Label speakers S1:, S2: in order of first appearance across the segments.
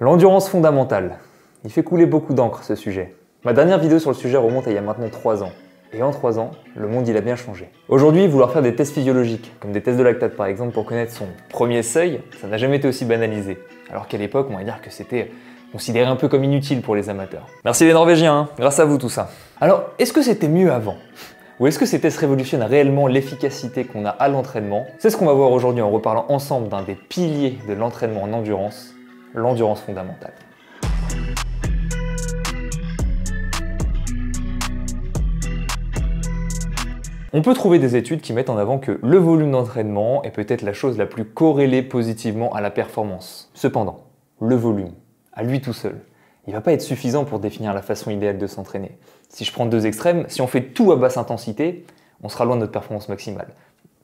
S1: L'endurance fondamentale. Il fait couler beaucoup d'encre ce sujet. Ma dernière vidéo sur le sujet remonte à il y a maintenant 3 ans. Et en 3 ans, le monde il a bien changé. Aujourd'hui, vouloir faire des tests physiologiques, comme des tests de lactate par exemple pour connaître son premier seuil, ça n'a jamais été aussi banalisé. Alors qu'à l'époque, on va dire que c'était considéré un peu comme inutile pour les amateurs. Merci les Norvégiens, hein. grâce à vous tout ça. Alors, est-ce que c'était mieux avant ou est-ce que ces tests révolutionnent réellement l'efficacité qu'on a à l'entraînement C'est ce qu'on va voir aujourd'hui en reparlant ensemble d'un des piliers de l'entraînement en endurance, l'endurance fondamentale. On peut trouver des études qui mettent en avant que le volume d'entraînement est peut-être la chose la plus corrélée positivement à la performance. Cependant, le volume, à lui tout seul, il va pas être suffisant pour définir la façon idéale de s'entraîner. Si je prends deux extrêmes, si on fait tout à basse intensité, on sera loin de notre performance maximale.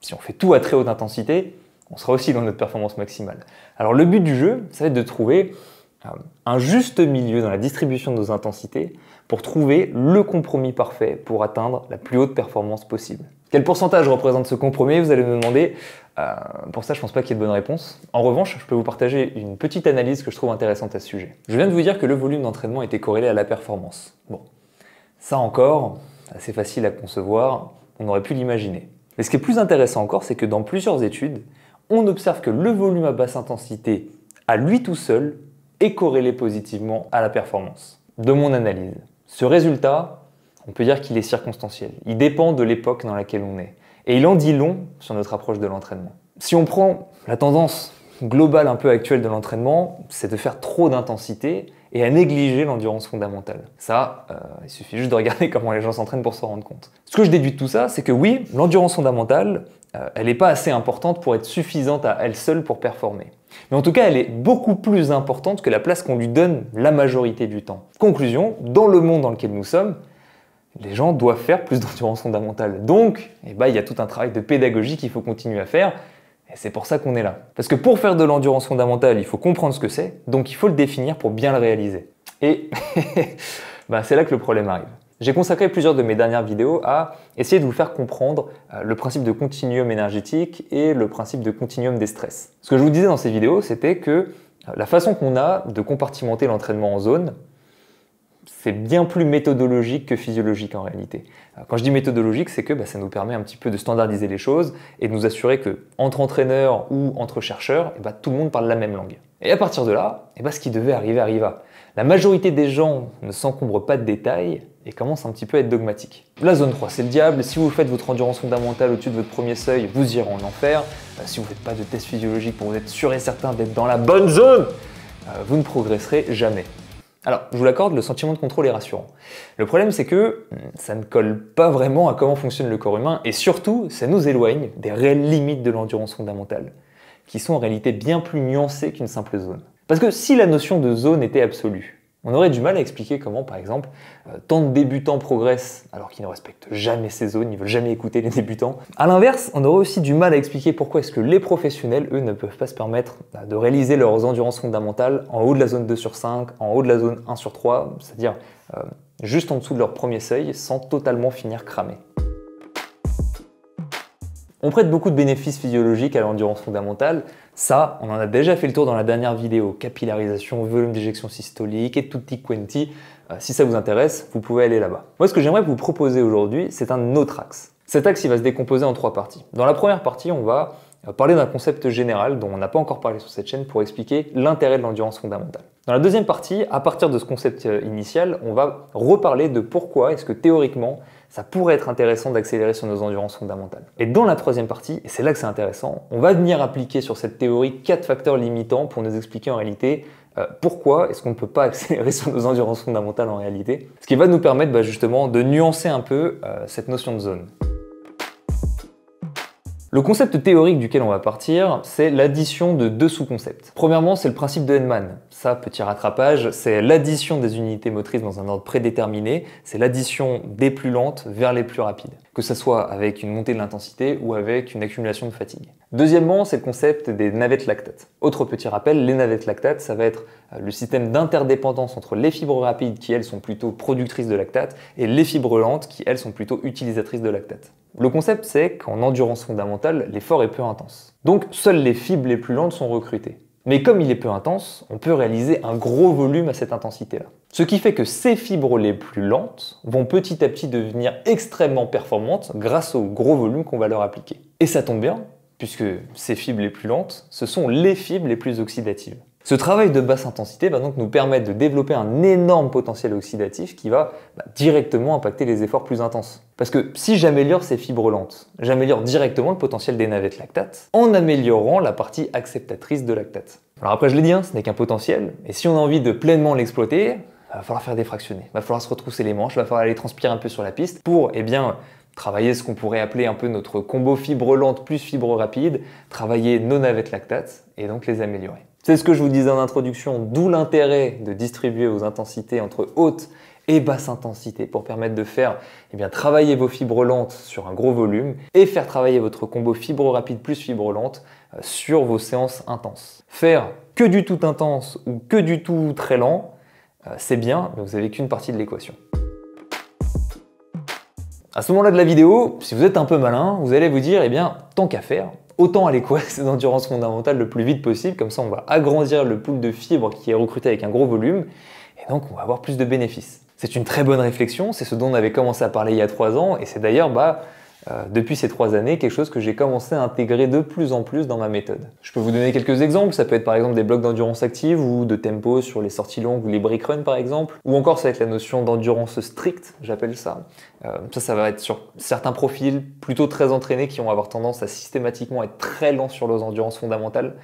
S1: Si on fait tout à très haute intensité, on sera aussi dans notre performance maximale. Alors le but du jeu, ça va être de trouver euh, un juste milieu dans la distribution de nos intensités pour trouver le compromis parfait pour atteindre la plus haute performance possible. Quel pourcentage représente ce compromis Vous allez me demander. Euh, pour ça, je ne pense pas qu'il y ait de bonne réponse. En revanche, je peux vous partager une petite analyse que je trouve intéressante à ce sujet. Je viens de vous dire que le volume d'entraînement était corrélé à la performance. Bon, ça encore, assez facile à concevoir, on aurait pu l'imaginer. Mais ce qui est plus intéressant encore, c'est que dans plusieurs études, on observe que le volume à basse intensité, à lui tout seul, est corrélé positivement à la performance. De mon analyse, ce résultat, on peut dire qu'il est circonstanciel. Il dépend de l'époque dans laquelle on est. Et il en dit long sur notre approche de l'entraînement. Si on prend la tendance globale un peu actuelle de l'entraînement, c'est de faire trop d'intensité et à négliger l'endurance fondamentale. Ça, euh, il suffit juste de regarder comment les gens s'entraînent pour s'en rendre compte. Ce que je déduis de tout ça, c'est que oui, l'endurance fondamentale, euh, elle n'est pas assez importante pour être suffisante à elle seule pour performer. Mais en tout cas, elle est beaucoup plus importante que la place qu'on lui donne la majorité du temps. Conclusion, dans le monde dans lequel nous sommes, les gens doivent faire plus d'endurance fondamentale. Donc, eh ben, il y a tout un travail de pédagogie qu'il faut continuer à faire. Et c'est pour ça qu'on est là. Parce que pour faire de l'endurance fondamentale, il faut comprendre ce que c'est, donc il faut le définir pour bien le réaliser. Et ben, c'est là que le problème arrive. J'ai consacré plusieurs de mes dernières vidéos à essayer de vous faire comprendre euh, le principe de continuum énergétique et le principe de continuum des stress. Ce que je vous disais dans ces vidéos, c'était que euh, la façon qu'on a de compartimenter l'entraînement en zone, c'est bien plus méthodologique que physiologique en réalité. Euh, quand je dis méthodologique, c'est que bah, ça nous permet un petit peu de standardiser les choses et de nous assurer que entre entraîneurs ou entre chercheurs, eh bah, tout le monde parle la même langue. Et à partir de là, eh bah, ce qui devait arriver arriva. La majorité des gens ne s'encombre pas de détails et commencent un petit peu à être dogmatiques. La zone 3, c'est le diable. Si vous faites votre endurance fondamentale au-dessus de votre premier seuil, vous irez en enfer. Euh, si vous ne faites pas de test physiologique pour vous être sûr et certain d'être dans la bonne zone, euh, vous ne progresserez jamais. Alors, je vous l'accorde, le sentiment de contrôle est rassurant. Le problème, c'est que hmm, ça ne colle pas vraiment à comment fonctionne le corps humain et surtout, ça nous éloigne des réelles limites de l'endurance fondamentale, qui sont en réalité bien plus nuancées qu'une simple zone. Parce que si la notion de zone était absolue, on aurait du mal à expliquer comment, par exemple, euh, tant de débutants progressent alors qu'ils ne respectent jamais ces zones, ils ne veulent jamais écouter les débutants. A l'inverse, on aurait aussi du mal à expliquer pourquoi est-ce que les professionnels, eux, ne peuvent pas se permettre bah, de réaliser leurs endurances fondamentales en haut de la zone 2 sur 5, en haut de la zone 1 sur 3, c'est-à-dire euh, juste en dessous de leur premier seuil, sans totalement finir cramé. On prête beaucoup de bénéfices physiologiques à l'endurance fondamentale, ça, on en a déjà fait le tour dans la dernière vidéo, capillarisation, volume d'éjection systolique et tutti quanti. Euh, si ça vous intéresse, vous pouvez aller là-bas. Moi, ce que j'aimerais vous proposer aujourd'hui, c'est un autre axe. Cet axe, il va se décomposer en trois parties. Dans la première partie, on va euh, parler d'un concept général dont on n'a pas encore parlé sur cette chaîne pour expliquer l'intérêt de l'endurance fondamentale. Dans la deuxième partie, à partir de ce concept euh, initial, on va reparler de pourquoi est-ce que théoriquement ça pourrait être intéressant d'accélérer sur nos endurances fondamentales. Et dans la troisième partie, et c'est là que c'est intéressant, on va venir appliquer sur cette théorie quatre facteurs limitants pour nous expliquer en réalité euh, pourquoi est-ce qu'on ne peut pas accélérer sur nos endurances fondamentales en réalité. Ce qui va nous permettre bah, justement de nuancer un peu euh, cette notion de zone. Le concept théorique duquel on va partir, c'est l'addition de deux sous-concepts. Premièrement, c'est le principe de Henman. Ça, petit rattrapage, c'est l'addition des unités motrices dans un ordre prédéterminé, c'est l'addition des plus lentes vers les plus rapides, que ce soit avec une montée de l'intensité ou avec une accumulation de fatigue. Deuxièmement, c'est le concept des navettes lactates. Autre petit rappel, les navettes lactates, ça va être euh, le système d'interdépendance entre les fibres rapides qui, elles, sont plutôt productrices de lactate et les fibres lentes qui, elles, sont plutôt utilisatrices de lactate. Le concept, c'est qu'en endurance fondamentale, l'effort est peu intense. Donc, seules les fibres les plus lentes sont recrutées. Mais comme il est peu intense, on peut réaliser un gros volume à cette intensité-là. Ce qui fait que ces fibres les plus lentes vont petit à petit devenir extrêmement performantes grâce au gros volume qu'on va leur appliquer. Et ça tombe bien, puisque ces fibres les plus lentes, ce sont les fibres les plus oxydatives. Ce travail de basse intensité va donc nous permettre de développer un énorme potentiel oxydatif qui va bah, directement impacter les efforts plus intenses. Parce que si j'améliore ces fibres lentes, j'améliore directement le potentiel des navettes lactates en améliorant la partie acceptatrice de lactate. Alors après, je l'ai dit, hein, ce n'est qu'un potentiel, et si on a envie de pleinement l'exploiter, il va falloir faire des fractionnés, va falloir se retrousser les manches, va falloir aller transpirer un peu sur la piste pour, eh bien, travailler ce qu'on pourrait appeler un peu notre combo fibre lente plus fibres rapides, travailler nos navettes lactates et donc les améliorer. C'est ce que je vous disais en introduction, d'où l'intérêt de distribuer vos intensités entre hautes et basse intensité pour permettre de faire et eh bien, travailler vos fibres lentes sur un gros volume et faire travailler votre combo fibre rapide plus fibre lente euh, sur vos séances intenses. Faire que du tout intense ou que du tout très lent, euh, c'est bien, mais vous n'avez qu'une partie de l'équation. À ce moment-là de la vidéo, si vous êtes un peu malin, vous allez vous dire, eh bien, tant qu'à faire, autant aller quoi ces endurances fondamentales le plus vite possible, comme ça on va agrandir le pool de fibres qui est recruté avec un gros volume, et donc on va avoir plus de bénéfices. C'est une très bonne réflexion, c'est ce dont on avait commencé à parler il y a trois ans, et c'est d'ailleurs bah, euh, depuis ces trois années quelque chose que j'ai commencé à intégrer de plus en plus dans ma méthode. Je peux vous donner quelques exemples, ça peut être par exemple des blocs d'endurance active ou de tempo sur les sorties longues ou les break runs par exemple, ou encore ça va être la notion d'endurance stricte, j'appelle ça. Euh, ça, ça va être sur certains profils plutôt très entraînés qui vont avoir tendance à systématiquement être très lents sur leurs endurances fondamentales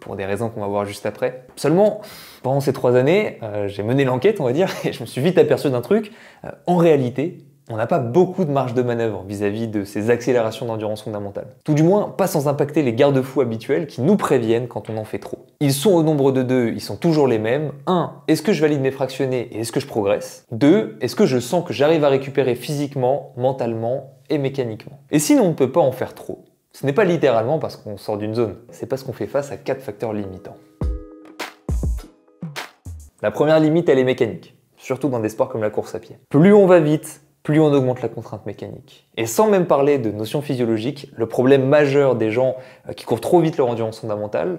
S1: pour des raisons qu'on va voir juste après. Seulement, pendant ces trois années, euh, j'ai mené l'enquête, on va dire, et je me suis vite aperçu d'un truc. Euh, en réalité, on n'a pas beaucoup de marge de manœuvre vis-à-vis de ces accélérations d'endurance fondamentale. Tout du moins, pas sans impacter les garde-fous habituels qui nous préviennent quand on en fait trop. Ils sont au nombre de deux, ils sont toujours les mêmes. 1. Est-ce que je valide mes fractionnés et est-ce que je progresse 2. Est-ce que je sens que j'arrive à récupérer physiquement, mentalement et mécaniquement Et sinon, on ne peut pas en faire trop ce n'est pas littéralement parce qu'on sort d'une zone, c'est parce qu'on fait face à quatre facteurs limitants. La première limite, elle est mécanique, surtout dans des sports comme la course à pied. Plus on va vite, plus on augmente la contrainte mécanique. Et sans même parler de notions physiologiques, le problème majeur des gens euh, qui courent trop vite leur endurance fondamentale,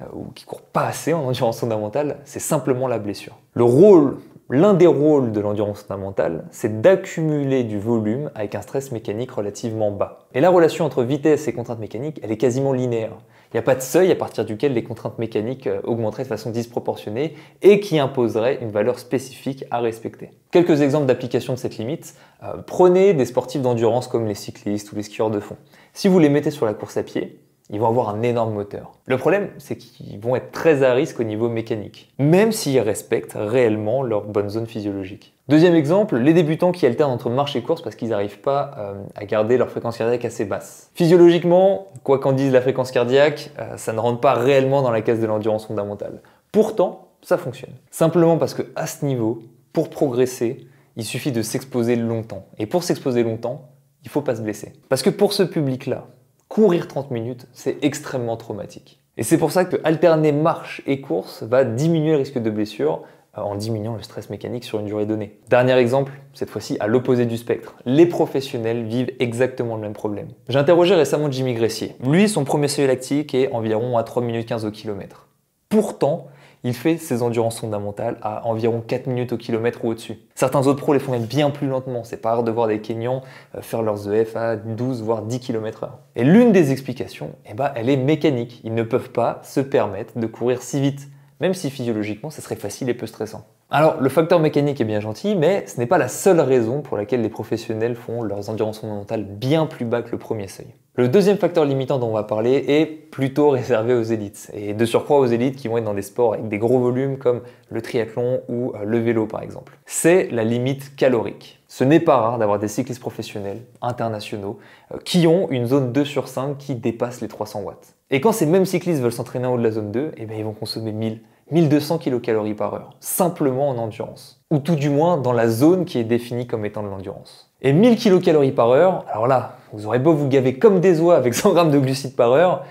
S1: euh, ou qui courent pas assez en endurance fondamentale, c'est simplement la blessure. Le rôle L'un des rôles de l'endurance fondamentale, c'est d'accumuler du volume avec un stress mécanique relativement bas. Et la relation entre vitesse et contraintes mécaniques elle est quasiment linéaire. Il n'y a pas de seuil à partir duquel les contraintes mécaniques euh, augmenteraient de façon disproportionnée et qui imposerait une valeur spécifique à respecter. Quelques exemples d'application de cette limite. Euh, prenez des sportifs d'endurance comme les cyclistes ou les skieurs de fond. Si vous les mettez sur la course à pied, ils vont avoir un énorme moteur. Le problème, c'est qu'ils vont être très à risque au niveau mécanique, même s'ils respectent réellement leur bonne zone physiologique. Deuxième exemple, les débutants qui alternent entre marche et course parce qu'ils n'arrivent pas euh, à garder leur fréquence cardiaque assez basse. Physiologiquement, quoi qu'en dise la fréquence cardiaque, euh, ça ne rentre pas réellement dans la case de l'endurance fondamentale. Pourtant, ça fonctionne. Simplement parce que à ce niveau, pour progresser, il suffit de s'exposer longtemps. Et pour s'exposer longtemps, il ne faut pas se blesser. Parce que pour ce public-là, courir 30 minutes, c'est extrêmement traumatique. Et c'est pour ça que alterner marche et course va diminuer le risque de blessure euh, en diminuant le stress mécanique sur une durée donnée. Dernier exemple, cette fois-ci à l'opposé du spectre. Les professionnels vivent exactement le même problème. J'ai interrogé récemment Jimmy Gressier. Lui, son premier seuil lactique est environ à 3 minutes 15 au kilomètre. Pourtant, il fait ses endurances fondamentales à environ 4 minutes au kilomètre ou au-dessus. Certains autres pros les font bien plus lentement, c'est pas rare de voir des Kenyans euh, faire leurs EF à 12 voire 10 km heure. Et l'une des explications, eh ben, elle est mécanique, ils ne peuvent pas se permettre de courir si vite, même si physiologiquement ça serait facile et peu stressant. Alors, le facteur mécanique est bien gentil, mais ce n'est pas la seule raison pour laquelle les professionnels font leurs endurances fondamentales bien plus bas que le premier seuil. Le deuxième facteur limitant dont on va parler est plutôt réservé aux élites, et de surcroît aux élites qui vont être dans des sports avec des gros volumes comme le triathlon ou euh, le vélo par exemple. C'est la limite calorique. Ce n'est pas rare d'avoir des cyclistes professionnels, internationaux, euh, qui ont une zone 2 sur 5 qui dépasse les 300 watts. Et quand ces mêmes cyclistes veulent s'entraîner en haut de la zone 2, et eh ben, ils vont consommer 1000, 1200 kcal par heure, simplement en endurance, ou tout du moins dans la zone qui est définie comme étant de l'endurance. Et 1000 kcal par heure, alors là, vous aurez beau vous gaver comme des oies avec 100 g de glucides par heure,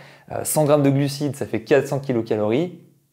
S1: 100 euh, g de glucides, ça fait 400 kcal,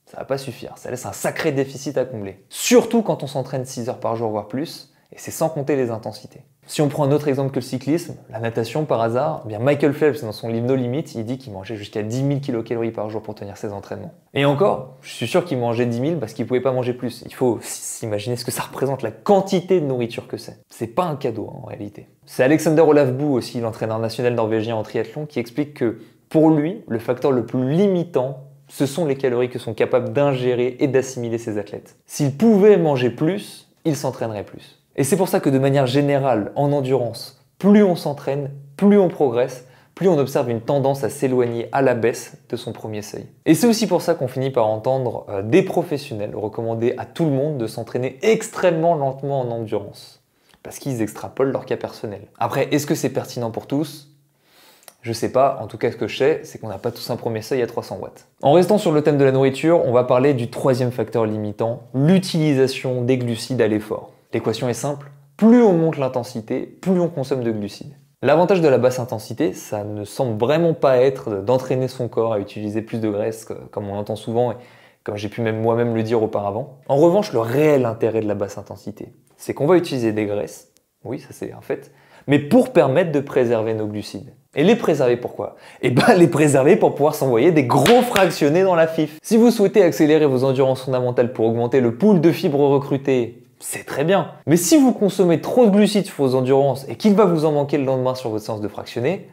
S1: ça va pas suffire, ça laisse un sacré déficit à combler. Surtout quand on s'entraîne 6 heures par jour, voire plus, et c'est sans compter les intensités. Si on prend un autre exemple que le cyclisme, la natation par hasard, eh bien Michael Phelps dans son livre No Limits il dit qu'il mangeait jusqu'à 10 000 kilocalories par jour pour tenir ses entraînements. Et encore, je suis sûr qu'il mangeait 10 000 parce qu'il pouvait pas manger plus. Il faut s'imaginer ce que ça représente, la quantité de nourriture que c'est. C'est pas un cadeau hein, en réalité. C'est Alexander Olaf Bou aussi, l'entraîneur national norvégien en triathlon, qui explique que pour lui, le facteur le plus limitant ce sont les calories que sont capables d'ingérer et d'assimiler ses athlètes. S'il pouvait manger plus, il s'entraînerait plus. Et c'est pour ça que de manière générale, en endurance, plus on s'entraîne, plus on progresse, plus on observe une tendance à s'éloigner à la baisse de son premier seuil. Et c'est aussi pour ça qu'on finit par entendre euh, des professionnels recommander à tout le monde de s'entraîner extrêmement lentement en endurance, parce qu'ils extrapolent leur cas personnel. Après, est-ce que c'est pertinent pour tous je sais pas, en tout cas ce que je sais, c'est qu'on n'a pas tous un premier seuil à 300 watts. En restant sur le thème de la nourriture, on va parler du troisième facteur limitant, l'utilisation des glucides à l'effort. L'équation est simple, plus on monte l'intensité, plus on consomme de glucides. L'avantage de la basse intensité, ça ne semble vraiment pas être d'entraîner son corps à utiliser plus de graisse, comme on l'entend souvent et comme j'ai pu même moi-même le dire auparavant. En revanche, le réel intérêt de la basse intensité, c'est qu'on va utiliser des graisses, oui, ça c'est un fait, mais pour permettre de préserver nos glucides. Et les préserver pourquoi Eh bien les préserver pour pouvoir s'envoyer des gros fractionnés dans la fif. Si vous souhaitez accélérer vos endurances fondamentales pour augmenter le pool de fibres recrutées c'est très bien. Mais si vous consommez trop de glucides sur vos endurances et qu'il va vous en manquer le lendemain sur votre séance de fractionné,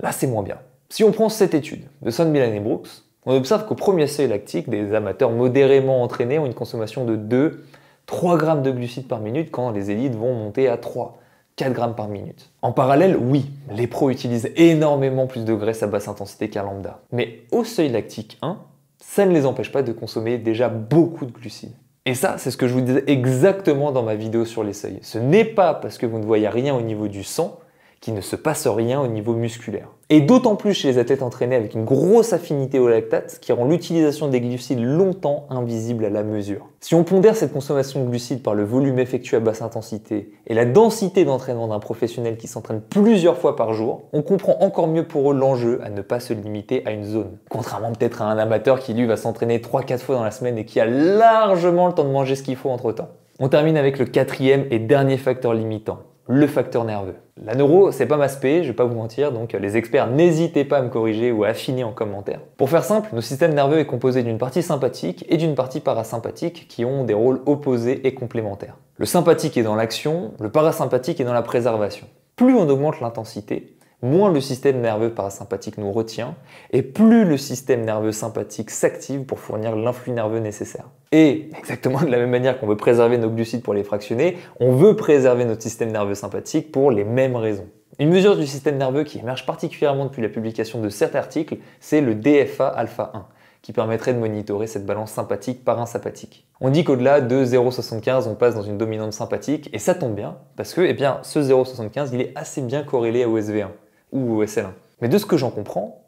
S1: là c'est moins bien. Si on prend cette étude de Milan et Brooks, on observe qu'au premier seuil lactique, des amateurs modérément entraînés ont une consommation de 2, 3 grammes de glucides par minute quand les élites vont monter à 3, 4 grammes par minute. En parallèle, oui, les pros utilisent énormément plus de graisse à basse intensité qu'un lambda. Mais au seuil lactique 1, ça ne les empêche pas de consommer déjà beaucoup de glucides. Et ça, c'est ce que je vous disais exactement dans ma vidéo sur les seuils. Ce n'est pas parce que vous ne voyez rien au niveau du sang qui ne se passe rien au niveau musculaire. Et d'autant plus chez les athlètes entraînés avec une grosse affinité au lactate, ce qui rend l'utilisation des glucides longtemps invisible à la mesure. Si on pondère cette consommation de glucides par le volume effectué à basse intensité et la densité d'entraînement d'un professionnel qui s'entraîne plusieurs fois par jour, on comprend encore mieux pour eux l'enjeu à ne pas se limiter à une zone. Contrairement peut-être à un amateur qui lui va s'entraîner 3-4 fois dans la semaine et qui a largement le temps de manger ce qu'il faut entre temps. On termine avec le quatrième et dernier facteur limitant, le facteur nerveux. La neuro, c'est pas ma spé, je vais pas vous mentir, donc euh, les experts n'hésitez pas à me corriger ou à affiner en commentaire. Pour faire simple, nos systèmes nerveux est composé d'une partie sympathique et d'une partie parasympathique qui ont des rôles opposés et complémentaires. Le sympathique est dans l'action, le parasympathique est dans la préservation. Plus on augmente l'intensité, moins le système nerveux parasympathique nous retient, et plus le système nerveux sympathique s'active pour fournir l'influx nerveux nécessaire. Et exactement de la même manière qu'on veut préserver nos glucides pour les fractionner, on veut préserver notre système nerveux sympathique pour les mêmes raisons. Une mesure du système nerveux qui émerge particulièrement depuis la publication de cet article, c'est le DFA alpha 1 qui permettrait de monitorer cette balance sympathique par sympathique. On dit qu'au-delà de 0,75, on passe dans une dominante sympathique, et ça tombe bien, parce que eh bien, ce 0,75, il est assez bien corrélé au SV1 ou au SL1. Mais de ce que j'en comprends,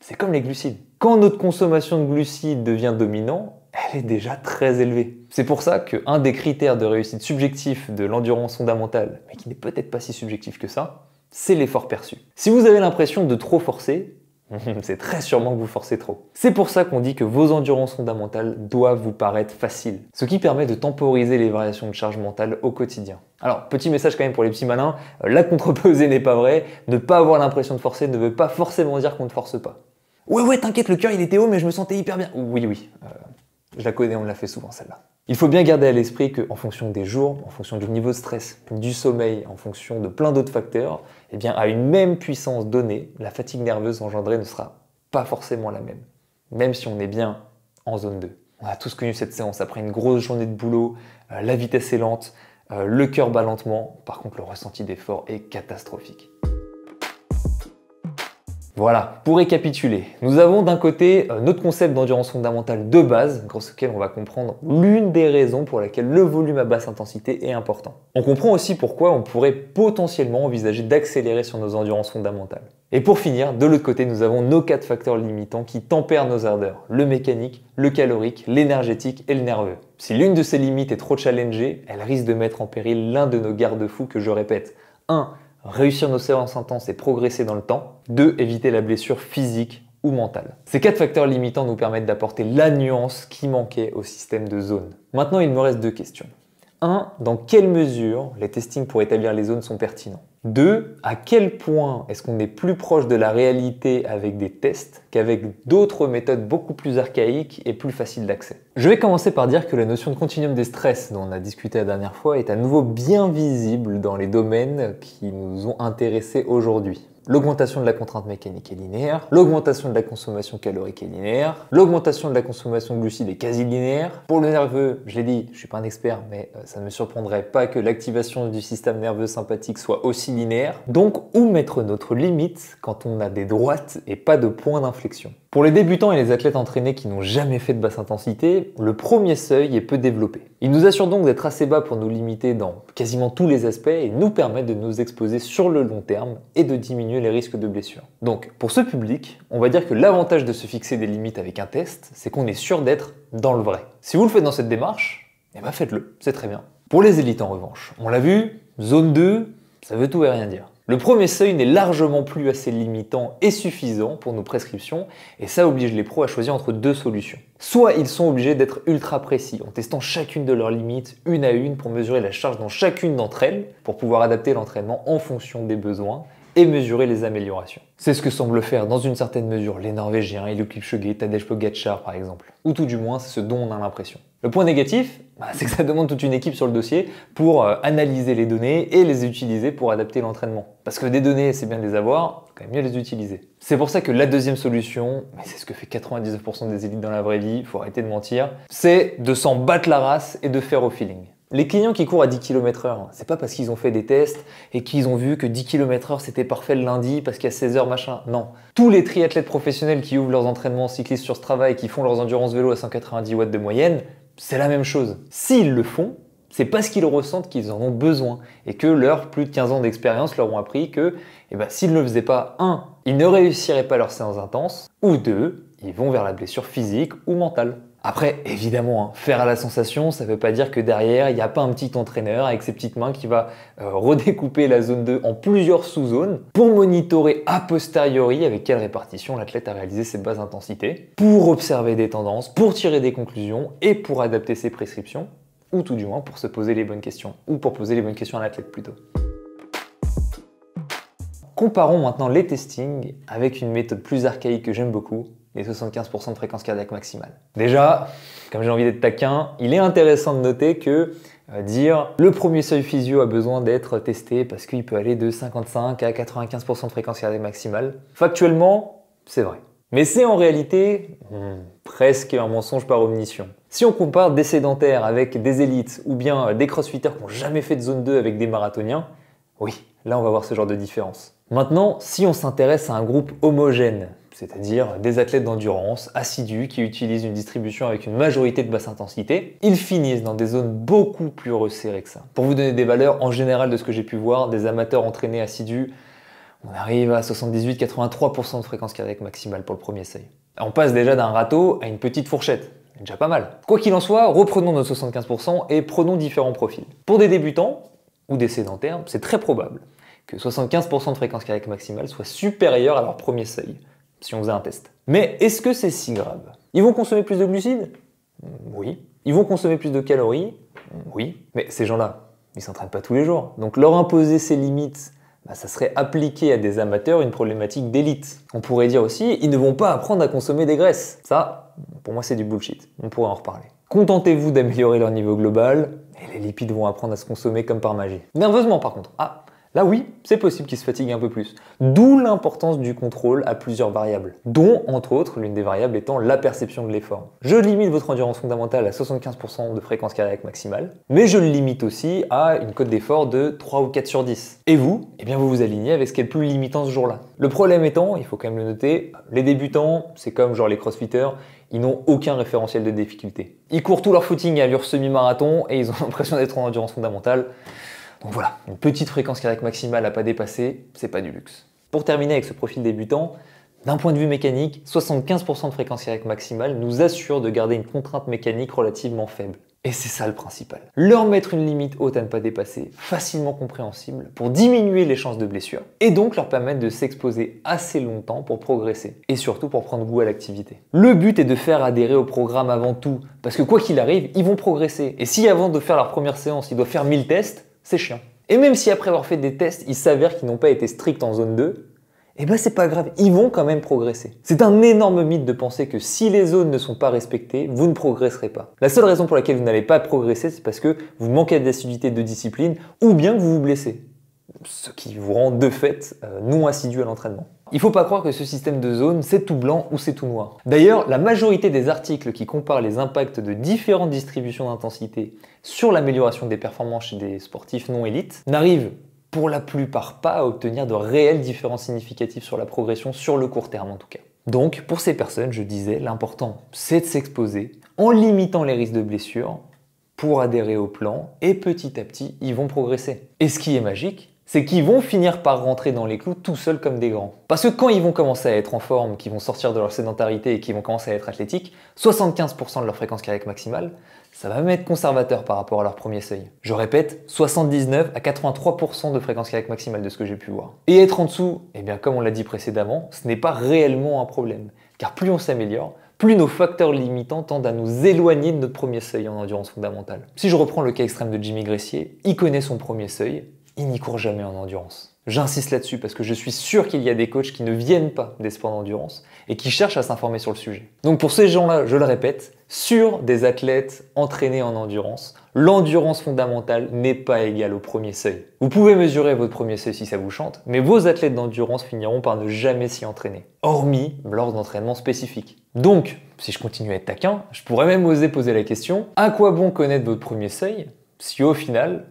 S1: c'est comme les glucides. Quand notre consommation de glucides devient dominant, elle est déjà très élevée. C'est pour ça qu'un des critères de réussite subjectif de l'endurance fondamentale, mais qui n'est peut-être pas si subjectif que ça, c'est l'effort perçu. Si vous avez l'impression de trop forcer, c'est très sûrement que vous forcez trop. C'est pour ça qu'on dit que vos endurances fondamentales doivent vous paraître faciles, ce qui permet de temporiser les variations de charge mentale au quotidien. Alors, petit message quand même pour les petits malins, euh, la contreposée n'est pas vraie, ne pas avoir l'impression de forcer ne veut pas forcément dire qu'on ne force pas.
S2: Ouais ouais, t'inquiète,
S1: le cœur il était haut mais je me sentais hyper bien. Oui oui, euh, je la connais, on l'a fait souvent celle-là. Il faut bien garder à l'esprit qu'en fonction des jours, en fonction du niveau de stress, du sommeil, en fonction de plein d'autres facteurs, eh bien à une même puissance donnée, la fatigue nerveuse engendrée ne sera pas forcément la même, même si on est bien en zone 2. On a tous connu cette séance après une grosse journée de boulot, euh, la vitesse est lente, euh, le cœur bat lentement, par contre le ressenti d'effort est catastrophique. Voilà, pour récapituler, nous avons d'un côté euh, notre concept d'endurance fondamentale de base, grâce auquel on va comprendre l'une des raisons pour laquelle le volume à basse intensité est important. On comprend aussi pourquoi on pourrait potentiellement envisager d'accélérer sur nos endurances fondamentales. Et pour finir, de l'autre côté, nous avons nos quatre facteurs limitants qui tempèrent nos ardeurs, le mécanique, le calorique, l'énergétique et le nerveux. Si l'une de ces limites est trop challengée, elle risque de mettre en péril l'un de nos garde-fous que je répète. 1 réussir nos séances intenses et progresser dans le temps. 2. Éviter la blessure physique ou mentale. Ces quatre facteurs limitants nous permettent d'apporter la nuance qui manquait au système de zone. Maintenant, il me reste deux questions. 1. Dans quelle mesure les testings pour établir les zones sont pertinents deux, à quel point est-ce qu'on est plus proche de la réalité avec des tests qu'avec d'autres méthodes beaucoup plus archaïques et plus faciles d'accès Je vais commencer par dire que la notion de continuum des stress dont on a discuté la dernière fois est à nouveau bien visible dans les domaines qui nous ont intéressés aujourd'hui. L'augmentation de la contrainte mécanique est linéaire, l'augmentation de la consommation calorique est linéaire, l'augmentation de la consommation glucide est quasi linéaire. Pour le nerveux, je l'ai dit, je suis pas un expert, mais euh, ça ne me surprendrait pas que l'activation du système nerveux sympathique soit aussi linéaire. Donc, où mettre notre limite quand on a des droites et pas de points d'inflexion pour les débutants et les athlètes entraînés qui n'ont jamais fait de basse intensité, le premier seuil est peu développé. Il nous assure donc d'être assez bas pour nous limiter dans quasiment tous les aspects et nous permet de nous exposer sur le long terme et de diminuer les risques de blessure. Donc pour ce public, on va dire que l'avantage de se fixer des limites avec un test, c'est qu'on est sûr d'être dans le vrai. Si vous le faites dans cette démarche, eh ben faites-le, c'est très bien. Pour les élites en revanche, on l'a vu, zone 2, ça veut tout et rien dire. Le premier seuil n'est largement plus assez limitant et suffisant pour nos prescriptions, et ça oblige les pros à choisir entre deux solutions. Soit ils sont obligés d'être ultra précis, en testant chacune de leurs limites, une à une, pour mesurer la charge dans chacune d'entre elles, pour pouvoir adapter l'entraînement en fonction des besoins, et mesurer les améliorations. C'est ce que semblent faire dans une certaine mesure les Norvégiens, Eliud Kipchoge, Tadej Pogacar par exemple. Ou tout du moins, c'est ce dont on a l'impression. Le point négatif, bah, c'est que ça demande toute une équipe sur le dossier pour euh, analyser les données et les utiliser pour adapter l'entraînement. Parce que des données, c'est bien de les avoir, quand même mieux les utiliser. C'est pour ça que la deuxième solution, mais c'est ce que fait 99% des élites dans la vraie vie, faut arrêter de mentir, c'est de s'en battre la race et de faire au feeling. Les clients qui courent à 10 km heure, c'est pas parce qu'ils ont fait des tests et qu'ils ont vu que 10 km heure c'était parfait le lundi parce qu'à 16 h machin. Non. Tous les triathlètes professionnels qui ouvrent leurs entraînements cyclistes sur ce travail et qui font leurs endurances vélo à 190 watts de moyenne, c'est la même chose. S'ils le font, c'est parce qu'ils ressentent qu'ils en ont besoin et que leurs plus de 15 ans d'expérience leur ont appris que eh ben, s'ils ne le faisaient pas, un, ils ne réussiraient pas leurs séances intenses, ou 2 ils vont vers la blessure physique ou mentale. Après, évidemment, hein, faire à la sensation, ça ne veut pas dire que derrière, il n'y a pas un petit entraîneur avec ses petites mains qui va euh, redécouper la zone 2 en plusieurs sous-zones pour monitorer a posteriori avec quelle répartition l'athlète a réalisé ses bases intensités, pour observer des tendances, pour tirer des conclusions et pour adapter ses prescriptions, ou tout du moins pour se poser les bonnes questions, ou pour poser les bonnes questions à l'athlète plutôt. Comparons maintenant les testings avec une méthode plus archaïque que j'aime beaucoup, et 75% de fréquence cardiaque maximale. Déjà, comme j'ai envie d'être taquin, il est intéressant de noter que euh, dire le premier seuil physio a besoin d'être testé parce qu'il peut aller de 55 à 95% de fréquence cardiaque maximale. Factuellement, c'est vrai. Mais c'est en réalité hmm, presque un mensonge par omniscient. Si on compare des sédentaires avec des élites ou bien euh, des crossfitters qui n'ont jamais fait de zone 2 avec des marathoniens, oui, là on va voir ce genre de différence. Maintenant, si on s'intéresse à un groupe homogène, c'est-à-dire des athlètes d'endurance assidus qui utilisent une distribution avec une majorité de basse intensité, ils finissent dans des zones beaucoup plus resserrées que ça. Pour vous donner des valeurs, en général de ce que j'ai pu voir, des amateurs entraînés assidus, on arrive à 78-83% de fréquence cardiaque maximale pour le premier seuil. On passe déjà d'un râteau à une petite fourchette, déjà pas mal. Quoi qu'il en soit, reprenons nos 75% et prenons différents profils. Pour des débutants ou des sédentaires, c'est très probable que 75% de fréquence cardiaque maximale soit supérieure à leur premier seuil si on faisait un test. Mais est-ce que c'est si grave Ils vont consommer plus de glucides Oui. Ils vont consommer plus de calories Oui. Mais ces gens-là, ils s'entraînent pas tous les jours. Donc leur imposer ces limites, bah, ça serait appliquer à des amateurs une problématique d'élite. On pourrait dire aussi, ils ne vont pas apprendre à consommer des graisses. Ça, pour moi, c'est du bullshit. On pourrait en reparler. Contentez-vous d'améliorer leur niveau global, et les lipides vont apprendre à se consommer comme par magie. Nerveusement, par contre. Ah, Là oui, c'est possible qu'il se fatigue un peu plus. D'où l'importance du contrôle à plusieurs variables, dont entre autres l'une des variables étant la perception de l'effort. Je limite votre endurance fondamentale à 75% de fréquence cardiaque maximale, mais je le limite aussi à une cote d'effort de 3 ou 4 sur 10. Et vous Eh bien vous vous alignez avec ce qui est le plus limitant ce jour-là. Le problème étant, il faut quand même le noter, les débutants, c'est comme genre les crossfitters, ils n'ont aucun référentiel de difficulté. Ils courent tout leur footing à allure semi-marathon et ils ont l'impression d'être en endurance fondamentale. Donc voilà, une petite fréquence cardiaque maximale à pas dépasser, c'est pas du luxe. Pour terminer avec ce profil débutant, d'un point de vue mécanique, 75% de fréquence cardiaque maximale nous assure de garder une contrainte mécanique relativement faible. Et c'est ça le principal. Leur mettre une limite haute à ne pas dépasser, facilement compréhensible, pour diminuer les chances de blessure, et donc leur permettre de s'exposer assez longtemps pour progresser, et surtout pour prendre goût à l'activité. Le but est de faire adhérer au programme avant tout, parce que quoi qu'il arrive, ils vont progresser. Et si avant de faire leur première séance, ils doivent faire 1000 tests, c'est chiant. Et même si après avoir fait des tests, il s'avère qu'ils n'ont pas été stricts en zone 2, eh ben c'est pas grave, ils vont quand même progresser. C'est un énorme mythe de penser que si les zones ne sont pas respectées, vous ne progresserez pas. La seule raison pour laquelle vous n'allez pas progresser, c'est parce que vous manquez d'assiduité de discipline ou bien que vous vous blessez ce qui vous rend de fait euh, non assidu à l'entraînement. Il ne faut pas croire que ce système de zone, c'est tout blanc ou c'est tout noir. D'ailleurs, la majorité des articles qui comparent les impacts de différentes distributions d'intensité sur l'amélioration des performances chez des sportifs non élites n'arrivent pour la plupart pas à obtenir de réelles différences significatives sur la progression sur le court terme en tout cas. Donc pour ces personnes, je disais, l'important c'est de s'exposer en limitant les risques de blessures pour adhérer au plan et petit à petit ils vont progresser. Et ce qui est magique, c'est qu'ils vont finir par rentrer dans les clous tout seuls comme des grands. Parce que quand ils vont commencer à être en forme, qu'ils vont sortir de leur sédentarité et qu'ils vont commencer à être athlétiques, 75% de leur fréquence cardiaque maximale, ça va même être conservateur par rapport à leur premier seuil. Je répète, 79 à 83% de fréquence cardiaque maximale de ce que j'ai pu voir. Et être en dessous, eh bien comme on l'a dit précédemment, ce n'est pas réellement un problème. Car plus on s'améliore, plus nos facteurs limitants tendent à nous éloigner de notre premier seuil en endurance fondamentale. Si je reprends le cas extrême de Jimmy Gressier, il connaît son premier seuil, il n'y courent jamais en endurance. J'insiste là-dessus parce que je suis sûr qu'il y a des coachs qui ne viennent pas des sports d'endurance et qui cherchent à s'informer sur le sujet. Donc pour ces gens-là, je le répète, sur des athlètes entraînés en endurance, l'endurance fondamentale n'est pas égale au premier seuil. Vous pouvez mesurer votre premier seuil si ça vous chante, mais vos athlètes d'endurance finiront par ne jamais s'y entraîner, hormis lors d'entraînements spécifiques. Donc, si je continue à être taquin, je pourrais même oser poser la question, à quoi bon connaître votre premier seuil si au final,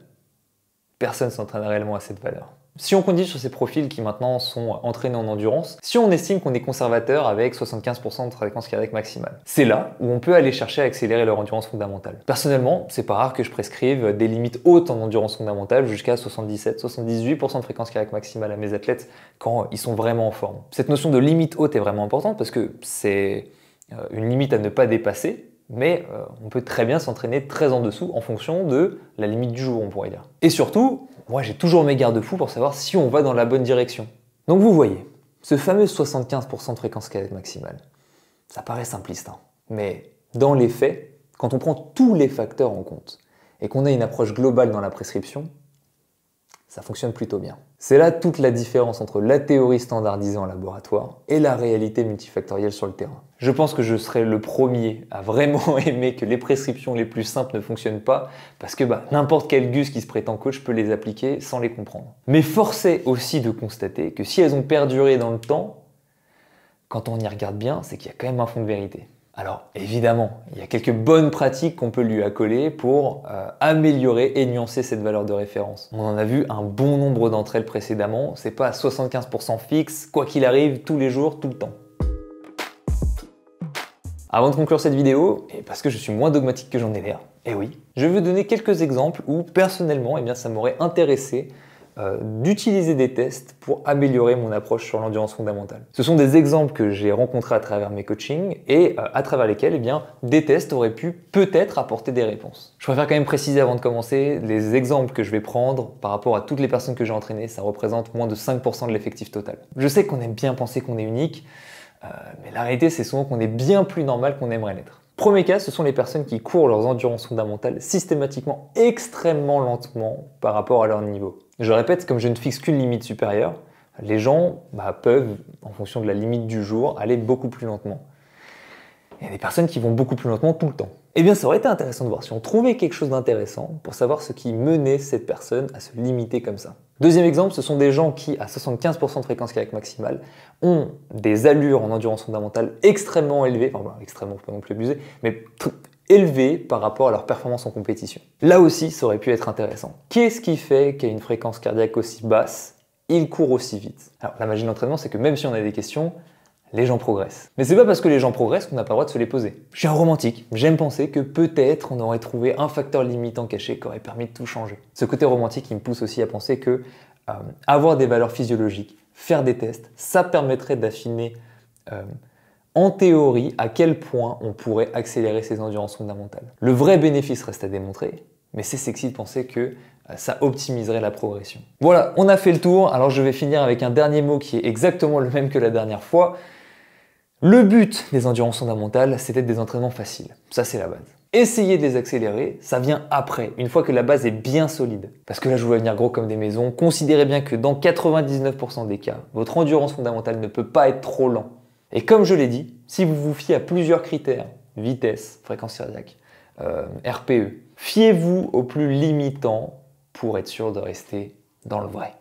S1: personne s'entraîne réellement à cette valeur. Si on conduit sur ces profils qui maintenant sont entraînés en endurance, si on estime qu'on est conservateur avec 75% de fréquence cardiaque maximale, c'est là où on peut aller chercher à accélérer leur endurance fondamentale. Personnellement, c'est pas rare que je prescrive des limites hautes en endurance fondamentale jusqu'à 77-78% de fréquence cardiaque maximale à mes athlètes quand ils sont vraiment en forme. Cette notion de limite haute est vraiment importante parce que c'est euh, une limite à ne pas dépasser mais euh, on peut très bien s'entraîner très en dessous en fonction de la limite du jour, on pourrait dire. Et surtout, moi j'ai toujours mes garde-fous pour savoir si on va dans la bonne direction. Donc vous voyez, ce fameux 75% de fréquence maximale, ça paraît simpliste, hein. mais dans les faits, quand on prend tous les facteurs en compte et qu'on a une approche globale dans la prescription, ça fonctionne plutôt bien. C'est là toute la différence entre la théorie standardisée en laboratoire et la réalité multifactorielle sur le terrain. Je pense que je serais le premier à vraiment aimer que les prescriptions les plus simples ne fonctionnent pas, parce que bah, n'importe quel gus qui se prétend coach peut les appliquer sans les comprendre. Mais est aussi de constater que si elles ont perduré dans le temps, quand on y regarde bien, c'est qu'il y a quand même un fond de vérité. Alors évidemment, il y a quelques bonnes pratiques qu'on peut lui accoler pour euh, améliorer et nuancer cette valeur de référence. On en a vu un bon nombre d'entre elles précédemment, c'est pas à 75% fixe, quoi qu'il arrive, tous les jours, tout le temps. Avant de conclure cette vidéo, et parce que je suis moins dogmatique que j'en ai l'air, et eh oui, je veux donner quelques exemples où personnellement, eh bien, ça m'aurait intéressé euh, d'utiliser des tests pour améliorer mon approche sur l'endurance fondamentale. Ce sont des exemples que j'ai rencontrés à travers mes coachings et euh, à travers lesquels eh bien, des tests auraient pu peut-être apporter des réponses. Je préfère quand même préciser avant de commencer, les exemples que je vais prendre par rapport à toutes les personnes que j'ai entraînées, ça représente moins de 5% de l'effectif total. Je sais qu'on aime bien penser qu'on est unique, euh, mais la réalité c'est souvent qu'on est bien plus normal qu'on aimerait l'être. Premier cas, ce sont les personnes qui courent leurs endurances fondamentales systématiquement extrêmement lentement par rapport à leur niveau. Je répète, comme je ne fixe qu'une limite supérieure, les gens bah, peuvent, en fonction de la limite du jour, aller beaucoup plus lentement. Il y a des personnes qui vont beaucoup plus lentement tout le temps. Eh bien, ça aurait été intéressant de voir si on trouvait quelque chose d'intéressant pour savoir ce qui menait cette personne à se limiter comme ça. Deuxième exemple, ce sont des gens qui, à 75% de fréquence cardiaque maximale, ont des allures en endurance fondamentale extrêmement élevées, enfin, extrêmement, pas non plus abusées, mais élevés par rapport à leur performance en compétition. Là aussi, ça aurait pu être intéressant. Qu'est-ce qui fait qu'à une fréquence cardiaque aussi basse Ils courent aussi vite. Alors, la magie de l'entraînement, c'est que même si on a des questions, les gens progressent. Mais c'est pas parce que les gens progressent qu'on n'a pas le droit de se les poser. Je suis un romantique, j'aime penser que peut-être on aurait trouvé un facteur limitant caché qui aurait permis de tout changer. Ce côté romantique, il me pousse aussi à penser que euh, avoir des valeurs physiologiques, faire des tests, ça permettrait d'affiner euh, en théorie à quel point on pourrait accélérer ces endurances fondamentales. Le vrai bénéfice reste à démontrer, mais c'est sexy de penser que euh, ça optimiserait la progression. Voilà, on a fait le tour, alors je vais finir avec un dernier mot qui est exactement le même que la dernière fois. Le but des endurances fondamentales, c'est d'être des entraînements faciles. Ça, c'est la base. Essayer de les accélérer, ça vient après, une fois que la base est bien solide. Parce que là, je voulais venir gros comme des maisons. Considérez bien que dans 99% des cas, votre endurance fondamentale ne peut pas être trop lente. Et comme je l'ai dit, si vous vous fiez à plusieurs critères, vitesse, fréquence cardiaque, euh, RPE, fiez-vous au plus limitant pour être sûr de rester dans le vrai.